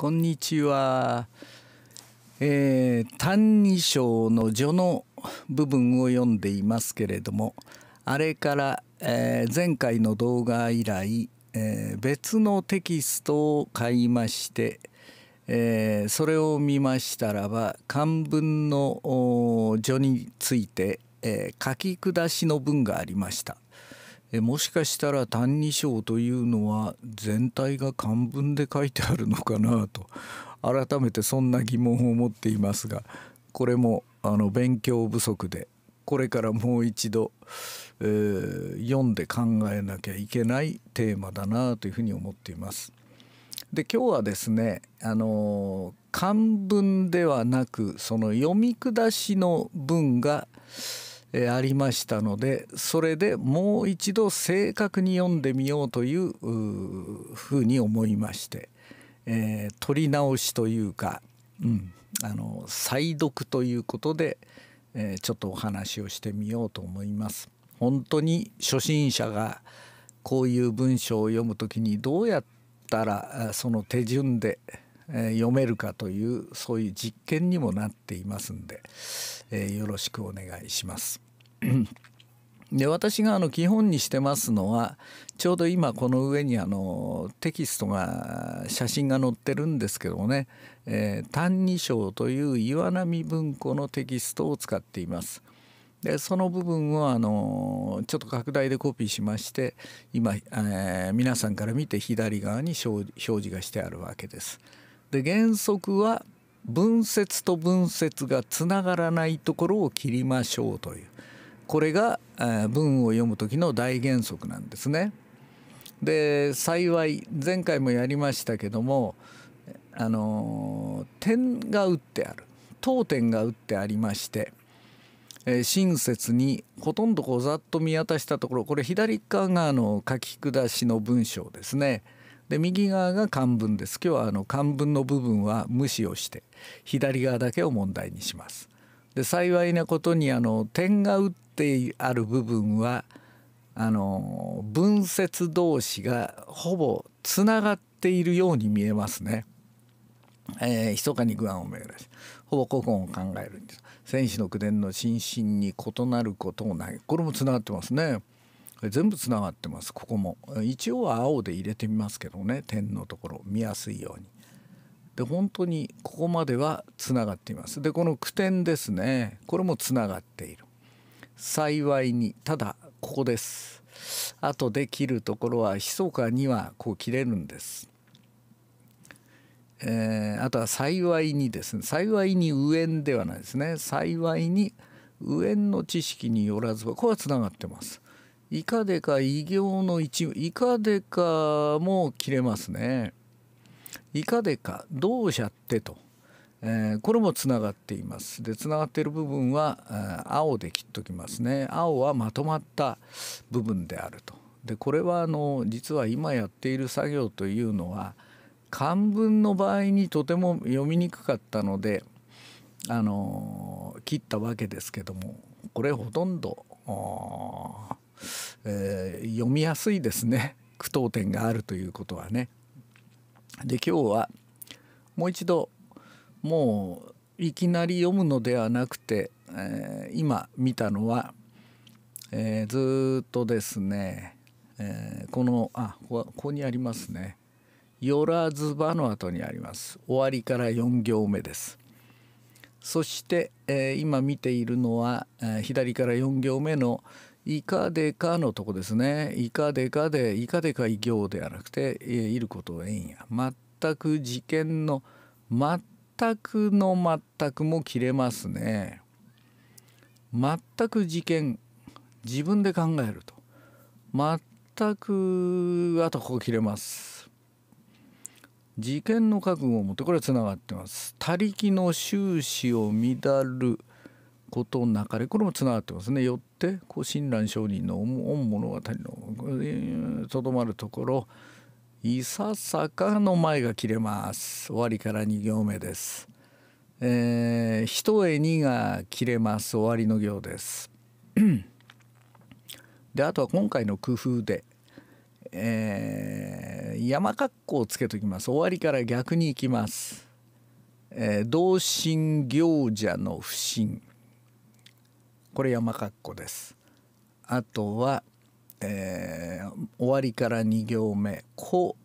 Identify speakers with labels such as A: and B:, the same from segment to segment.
A: こんにちは。えー、単二章の序の部分を読んでいますけれども、あれから、えー、前回の動画以来、えー、別のテキストを買いまして、えー、それを見ましたらば漢文の序について、えー、書き下しの文がありました。えもしかしたら「歎異抄」というのは全体が漢文で書いてあるのかなと改めてそんな疑問を持っていますがこれもあの勉強不足でこれからもう一度、えー、読んで考えなきゃいけないテーマだなというふうに思っています。で今日はですねあの漢文ではなくその読み下しの文が「えー、ありましたのでそれでもう一度正確に読んでみようというふうに思いまして、えー、取り直しというか、うん、あの再読ということで、えー、ちょっとお話をしてみようと思います。本当に初心者がこういう文章を読むときにどうやったらその手順で読めるかというそういう実験にもなっていますんで、えー、よろしくお願いします。で私があの基本にしてますのはちょうど今この上にあのテキストが写真が載ってるんですけどもね「えー、単二章」という岩波文庫のテキストを使っています。でその部分をあのちょっと拡大でコピーしまして今、えー、皆さんから見て左側に表示がしてあるわけです。で原則は分節と分節がつながらないところを切りましょうというこれが文を読む時の大原則なんですね。で幸い前回もやりましたけどもあの点が打ってある当点が打ってありまして、え親切にほとんどこうざっと見渡したところこれ左側があの書き下しの文章ですね。で右側が漢文です今日はあの漢文の部分は無視をして左側だけを問題にします。で幸いなことにあの点が打ってある部分はあの文節同士がほぼつながっているように見えますね。えー、密かに具案を巡らしほぼ古今を考えるんです。戦士の口伝の心身に異なることもないこれもつながってますね。全部つながってますここも一応は青で入れてみますけどね点のところ見やすいようにで本当にここまではつながっていますでこの句点ですねこれもつながっている幸いにただここですとで切るところは密かにはこう切れるんですえー、あとは幸いにですね幸いに右縁ではないですね幸いに右縁の知識によらずはこれはつながってますいかでか異形の一部いかでかも切れますね。いかでかどうしゃってと、えー、これもつながっています。でつながっている部分は青で切っときますね。青はまとまった部分であると。でこれはあの実は今やっている作業というのは漢文の場合にとても読みにくかったのであの切ったわけですけどもこれほとんど。えー、読みやすいですね句読点があるということはね。で今日はもう一度もういきなり読むのではなくて、えー、今見たのは、えー、ずっとですね、えー、このあここにありますね「よらずば」の後にあります終わりから4行目です。そして、え今見ているのは、え左から4行目の「いかでかのとこですね。いかでかで、いかでか異行ではなくて、いることはえんや。全く事件の、全くの全くも切れますね。全く事件、自分で考えると。全く、あとここ切れます。事件の覚悟を持って、これはつながってます。他力の終始を乱ることなかれ、これもつながってますね。ってこう親鸞上人の御物語のとどまるところいささかの前が切れます終わりから2行目です。えー、一重にが切れます終わりの行です。であとは今回の工夫で、えー、山括弧をつけときます終わりから逆に行きます。えー、同心行者の不信これ山括弧ですあとは、えー、終わりから2行目「子」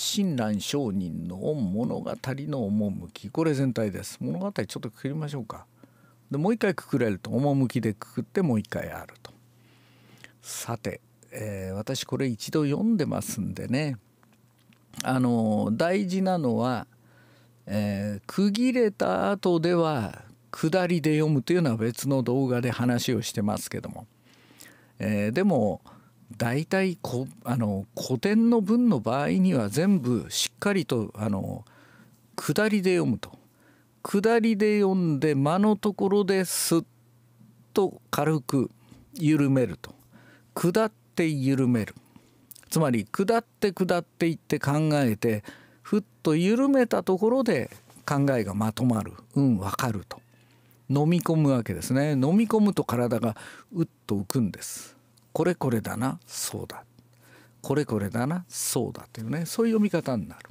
A: 親鸞上人の物語の趣これ全体です物語ちょっとくくりましょうかでもう一回くくれると趣でくくってもう一回あるとさて、えー、私これ一度読んでますんでねあの大事なのは、えー、区切れた後では下りで読むというのは別の動画で話をしてますけども、えー、でも大体こあの古典の文の場合には全部しっかりとあの下りで読むと下りで読んで間のところですっと軽く緩めると下って緩めるつまり下って下っていって考えてふっと緩めたところで考えがまとまるうんわかると飲み込むわけですね飲み込むと体がうっと浮くんですこれこれだなそうだこれこれだなそうだというねそういう読み方になる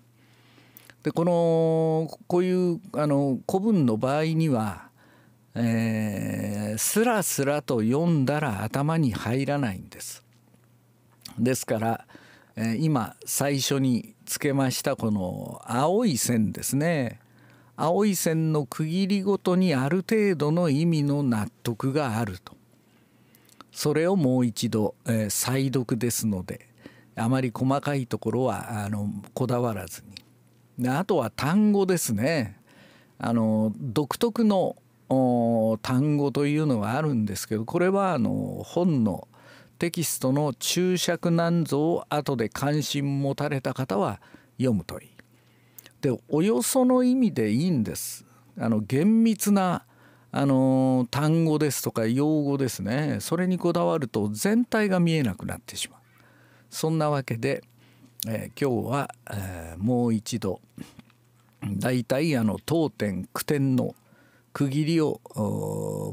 A: でこのこういうあの古文の場合には、えスラスラと読んだら頭に入らないんですですから、えー、今最初につけましたこの青い線ですね青い線の区切りごとにある程度の意味の納得があるとそれをもう一度、えー、再読ですのであまり細かいところはあのこだわらずにあとは単語ですねあの独特の単語というのがあるんですけどこれはあの本のテキストの注釈なんぞを後で関心持たれた方は読むといい。でおよその意味でいいんです。あの厳密なあの単語ですとか用語ですねそれにこだわると全体が見えなくなってしまうそんなわけで、えー、今日は、えー、もう一度大体あの当点句点の区切りを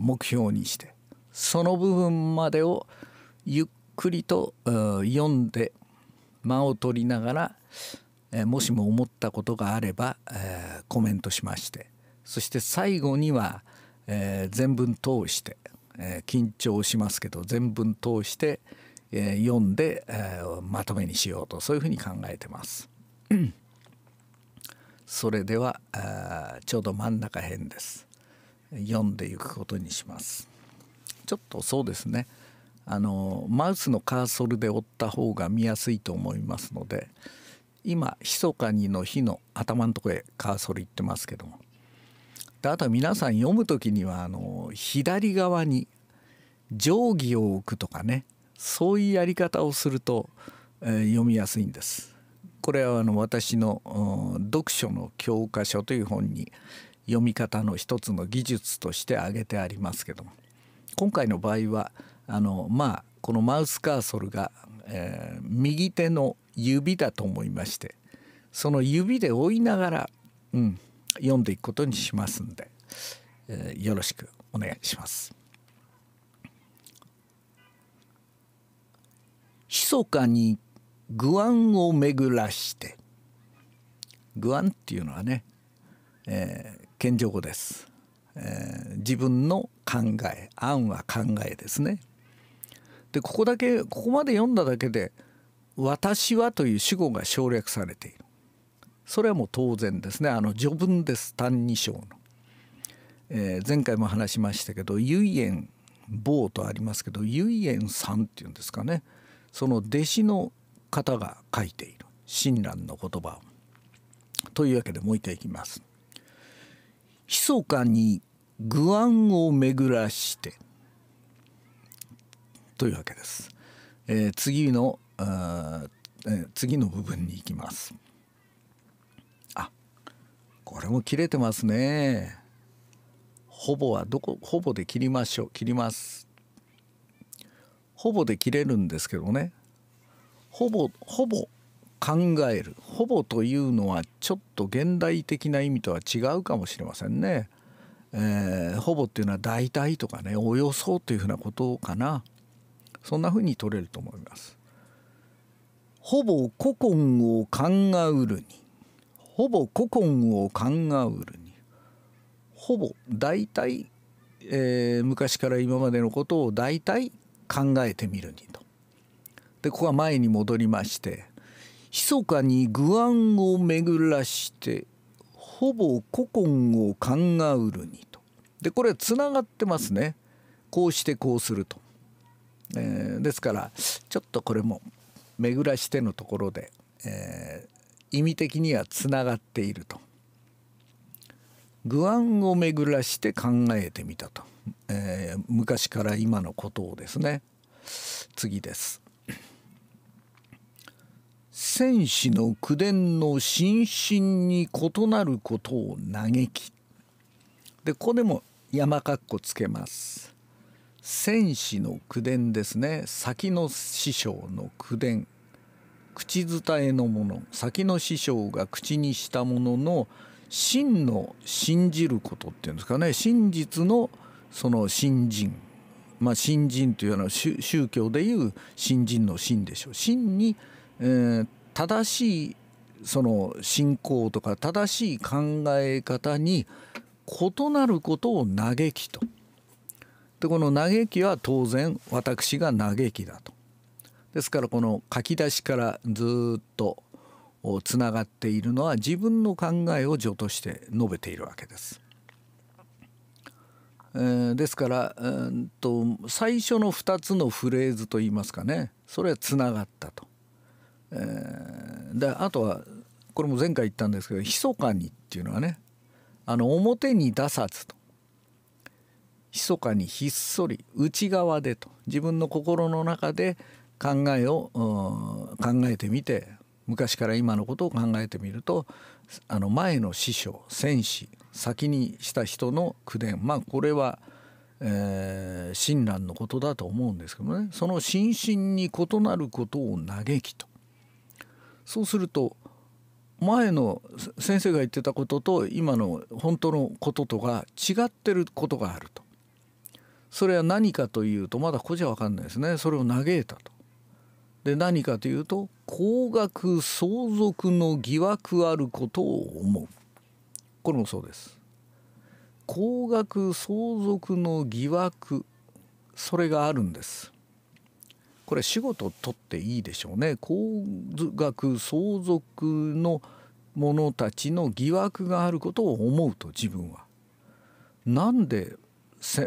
A: 目標にしてその部分までをゆっくりと読んで間を取りながらえもしも思ったことがあれば、えー、コメントしましてそして最後には、えー、全文通して、えー、緊張しますけど全文通して、え読んで、えまとめにしようとそういうふうに考えてます。それではちょうど真ん中辺です。読んでいくことにします。ちょっとそうですねあのマウスのカーソルで折った方が見やすいと思いますので。今「密かに」の「日」の頭のとこへカーソル行ってますけどもであとは皆さん読む時にはあの左側に定規を置くとかねそういうやり方をすると、えー、読みやすいんです。これはあの私の読書の教科書という本に読み方の一つの技術として挙げてありますけども今回の場合はあのまあこのマウスカーソルが、えー、右手の指だと思いましてその指で追いながら、うん、読んでいくことにしますんで、えー、よろしくお願いします。密かにグ案を巡らしてグ案っていうのはね、えー、謙譲語です、えー、自分の考え案は考えですねでここだけここまで読んだだけで「私は」という主語が省略されているそれはもう当然ですねあの序文です「歎異抄」の、えー、前回も話しましたけど「唯円坊」とありますけど「唯円さん」っていうんですかねその弟子の方が書いている親鸞の言葉を。というわけでもう一回いきます。密かに具案を巡らしてというわけです。えー、次のあ次の部分に行きます。あこれも切れてますね。ほぼはどこほぼで切りましょう切ります。ほぼで切れるんですけどねほぼほぼ考えるほぼというのはちょっと現代的な意味とは違うかもしれませんね。えー、ほぼっていうのは大体とかねおよそというふうなことかなそんなふうに取れると思います。ほぼ古今を考うるにほぼ古今を考うるにほぼ大体、えー、昔から今までのことを大体考えてみるにと。でここは前に戻りまして「密かに具案を巡らしてほぼ古今を考うるに」と。でこれつながってますね。こうしてこうすると。えー、ですからちょっとこれも巡らしてのところで、えー、意味的にはつながっていると具案を巡らして考えてみたと、えー、昔から今のことをですね次です戦士の口伝の心身に異なることを嘆きでここでも山括弧つけます戦士の口伝ですね先の師匠の口伝口伝えのもの先の師匠が口にしたものの真の信じることっていうんですかね真実のその信心まあ信心というのは宗教でいう信心の信でしょう真に、えー、正しいその信仰とか正しい考え方に異なることを嘆きとでこの嘆きは当然私が嘆きだと。ですからこの書き出しからずっとつながっているのは自分の考えを序として述べているわけです。えー、ですから、えー、と最初の2つのフレーズといいますかねそれはつながったと。えー、であとはこれも前回言ったんですけど「密かに」っていうのはねあの表に出さずと密かにひっそり内側でと自分の心の中で考えを考えてみて昔から今のことを考えてみるとあの前の師匠戦士先にした人の口伝まあこれはえー、親鸞のことだと思うんですけどねその心身に異なることを嘆きとそうすると前の先生が言ってたことと今の本当のこととが違ってることがあるとそれは何かというとまだここじゃ分かんないですねそれを嘆いたと。で何かというと高額相続の疑惑あることを思うこれもそうです。高額相続の疑惑それがあるんです。これ仕事取っていいでしょうね高額相続の者たちの疑惑があることを思うと自分は。なんで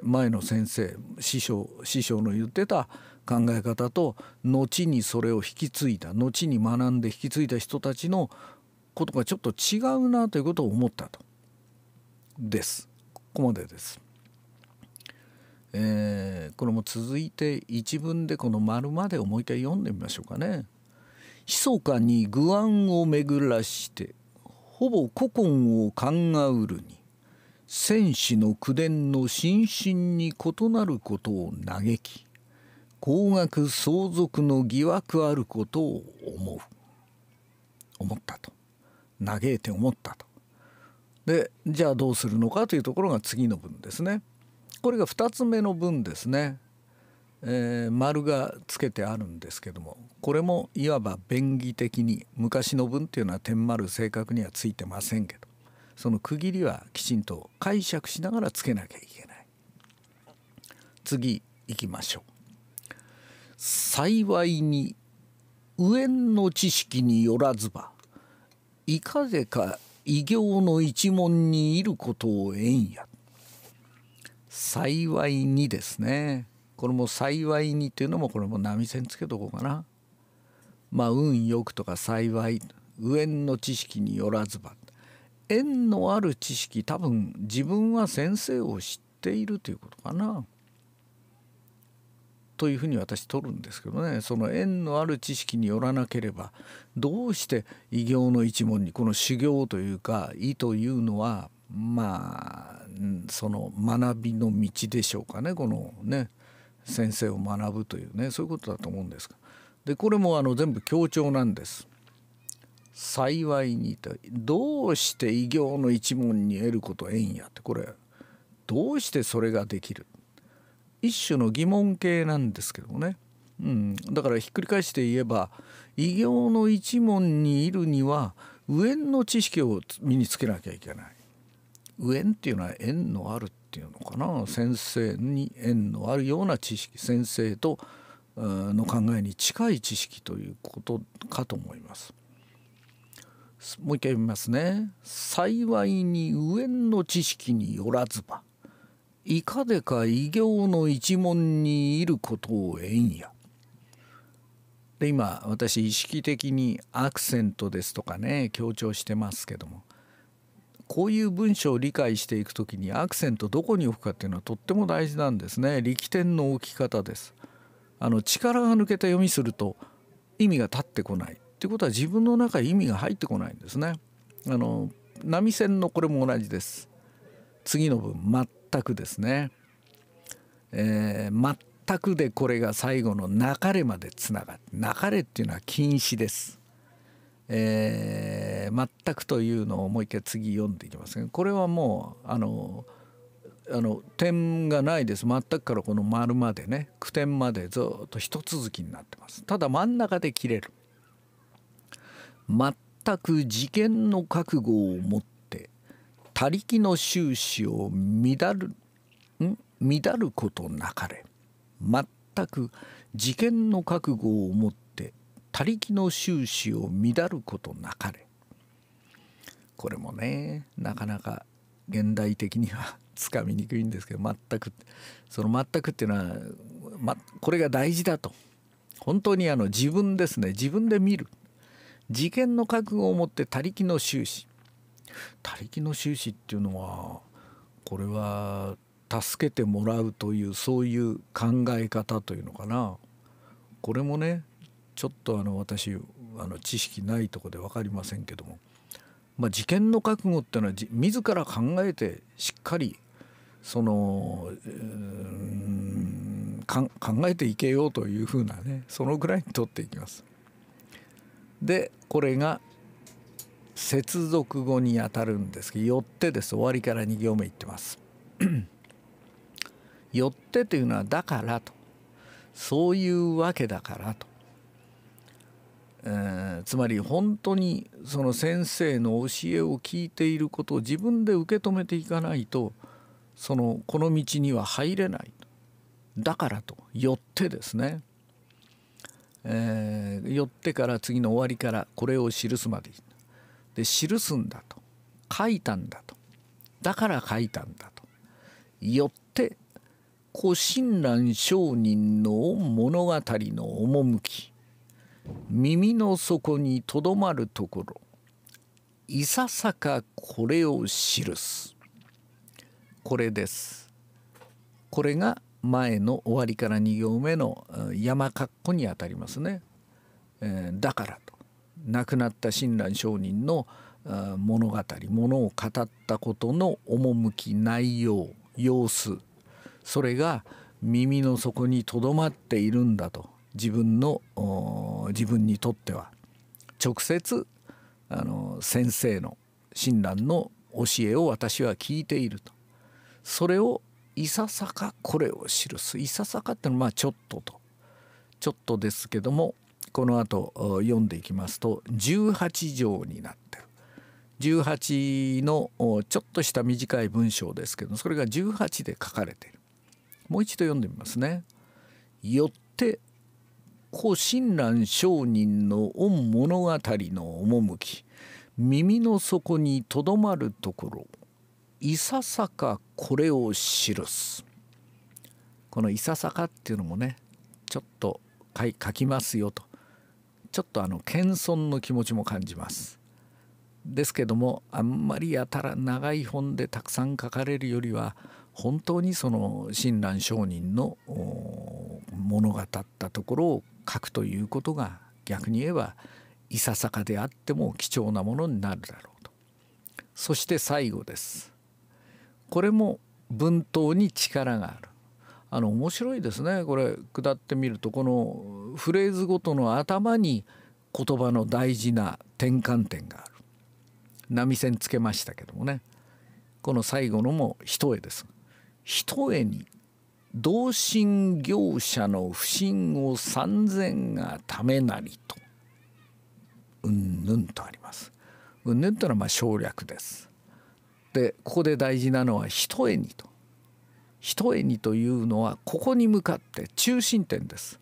A: 前の先生師匠師匠の言ってた考え方と後にそれを引き継いだ後に学んで引き継いだ人たちのことがちょっと違うなということを思ったとです。ここまでです。えー、これも続いて一文でこの「丸までをもう一回読んでみましょうかね。密かに具案を巡らしてほぼ古今を考うるに戦士の口伝の心身に異なることを嘆き高額相続の疑惑あることを思う思ったと嘆いて思ったとでじゃあどうするのかというところが次の文ですねこれが2つ目の文ですね、えー、丸がつけてあるんですけどもこれもいわば便宜的に昔の文っていうのは点丸正確にはついてませんけどその区切りはきちんと解釈しながらつけなきゃいけない次行きましょう幸いに右縁の知識によらずばいかぜか異形の一門にいることを縁や幸いにですねこれも幸いにっていうのもこれも波線つけとこうかなまあ運よくとか幸い右縁の知識によらずば縁のある知識多分自分は先生を知っているということかな。というふうに私取るんですけどねその縁のある知識によらなければどうして異形の一門にこの修行というか意というのはまあその学びの道でしょうかねこのね先生を学ぶというねそういうことだと思うんですがでこれもあの全部協調なんです。幸いにとどうして異形の一門に得ること縁やってこれどうしてそれができる一種の疑問形なんですけどもね、うん、だからひっくり返して言えば異形の一門にいるには上の知識を身につけなきゃいけない上っていうのは縁のあるっていうのかな先生に縁のあるような知識先生との考えに近い知識ということかと思います。もう一回読みますね幸いに右縁の知識によらずばいかでか異形の一門にいることを縁やで今私意識的にアクセントですとかね強調してますけどもこういう文章を理解していく時にアクセントどこに置くかっていうのはとっても大事なんですね力点の置き方ですあの力が抜けた読みすると意味が立ってこないっていうことは自分の中に意味が入ってこないんですね。あの波線のこれも同じです。次の分全くですね。えー、全くでこれが最後の流れまでつながっ流れっていうのは禁止です。えー、全くというのをもう一回次読んでいきますがこれはもうあのあの点がないです全くからこの丸までね句点までずっと一続きになってますただ真ん中で切れる全く事件の覚悟を持って他力の収支を乱るん乱ることなかれ全く事件の覚悟を持って他力の収支を乱ることなかれこれもねなかなか現代的にはつかみにくいんですけど全くその全くっていうのは、ま、これが大事だと本当にあの自分ですね自分で見る事件の覚悟を持って他力の収支他力の収支っていうのはこれは助けてもらうというそういう考え方というのかなこれもねちょっとあの私あの知識ないとこで分かりませんけども、まあ、事件の覚悟っていうのは自ら考えてしっかりその考えていけようというふうなねそのぐらいにとっていきます。でこれが接続語にあたるんですけど「よって」です終わりから2行目言ってます。よってというのは「だから」とそういうわけだからと。えー、つまり本当にその先生の教えを聞いていることを自分で受け止めていかないとそのこの道には入れないだからとよってですねえー、寄ってから次の終わりからこれを記すまでで記すんだと書いたんだとだから書いたんだとよって古親鸞上人の物語の趣耳の底にとどまるところいささかこれを記すこれですこれが前の終わりから2行目の山括弧にあたりますね。えー、だからと亡くなった親鸞上人の物語物を語ったことの趣内容様子それが耳の底にとどまっているんだと自分の自分にとっては直接あの先生の親鸞の教えを私は聞いているとそれをいささかこれを記すいささかってのはまあちょっととちょっとですけどもこの後読んでいきますと18条になってる18のちょっとした短い文章ですけどそれが18で書かれているもう一度読んでみますね。よって古親鸞上人の御物語の趣耳の底にとどまるところいささかこれを記すこのいささかっていうのもねちょっと書きますよとちょっとあの謙遜の気持ちも感じますですけどもあんまりやたら長い本でたくさん書かれるよりは本当にその親鸞上人の物語ったところを書くということが逆に言えばいささかであっても貴重なものになるだろうとそして最後ですこれも文頭に力があるあの面白いですねこれ下ってみるとこのフレーズごとの頭に言葉の大事な転換点がある波線つけましたけどもねこの最後のも一重です。一重に同心業者の不信を三千がためなりとうんぬんとあります。うんぬんというのはまあ省略です。ここで大事なのは一重にと一重にというのはここに向かって中心点です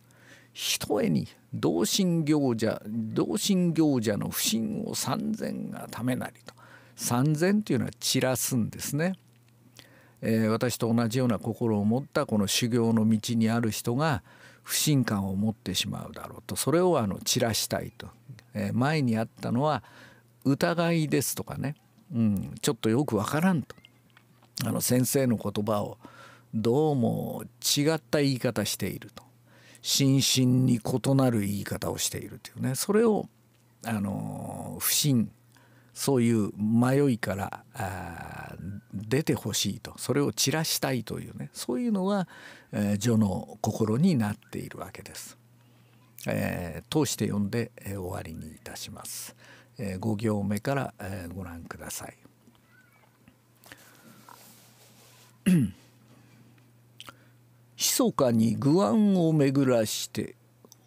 A: 一重に同心行者同心行者の不信を三千がためなりと三千というのは散らすんですね、えー、私と同じような心を持ったこの修行の道にある人が不信感を持ってしまうだろうとそれをあの散らしたいと、えー、前にあったのは疑いですとかねうん、ちょっとよくわからんとあの先生の言葉をどうも違った言い方していると心身に異なる言い方をしているというねそれをあの不信そういう迷いから出てほしいとそれを散らしたいというねそういうのは、えー、序の心になっているわけです。えー、通して読んで、えー、終わりにいたします。えー、5行目から、えご覧ください。密かに具案を巡らして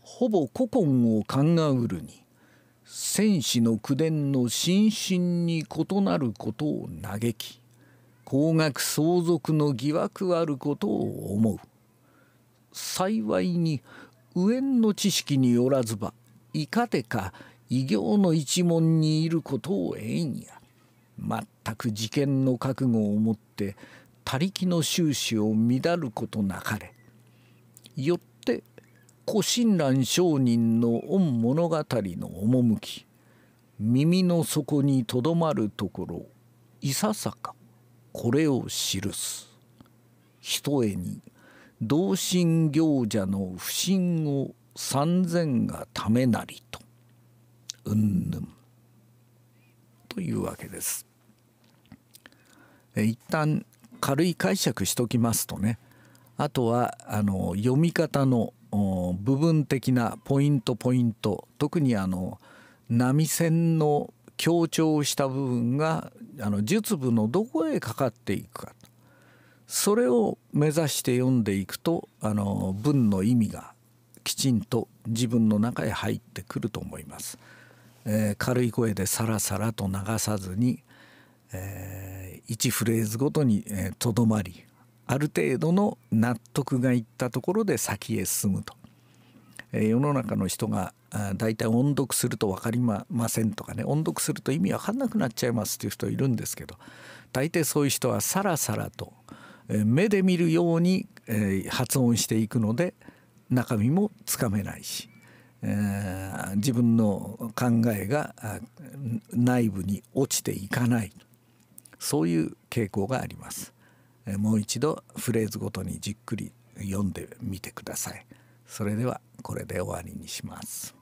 A: ほぼ古今を鑑うるに戦士の口伝の心身に異なることを嘆き高額相続の疑惑あることを思う幸いに右縁の知識によらずばいかてか異形の一門にいることをええんや全く事件の覚悟を持って他力の収支を乱ることなかれよって古親鸞上人の御物語の趣耳の底にとどまるところいささかこれを記すひとえに同心行者の不信を三千がためなりというわけです。一旦軽い解釈しときますとねあとはあの読み方の部分的なポイントポイント特にあの波線の強調した部分があの術部のどこへかかっていくかそれを目指して読んでいくとあの文の意味がきちんと自分の中へ入ってくると思います。えー、軽い声でさらさらと流さずに、えー、1フレーズごとにとど、えー、まりある程度の納得がいったところで先へ進むと、えー、世の中の人が大体音読すると分かりませんとかね音読すると意味分かんなくなっちゃいますっていう人いるんですけど大抵そういう人はさらさらと目で見るように発音していくので中身もつかめないしえー、自分の考えが内部に落ちていかないそういう傾向があります。もう一度フレーズごとにじっくり読んでみてください。それではこれで終わりにします。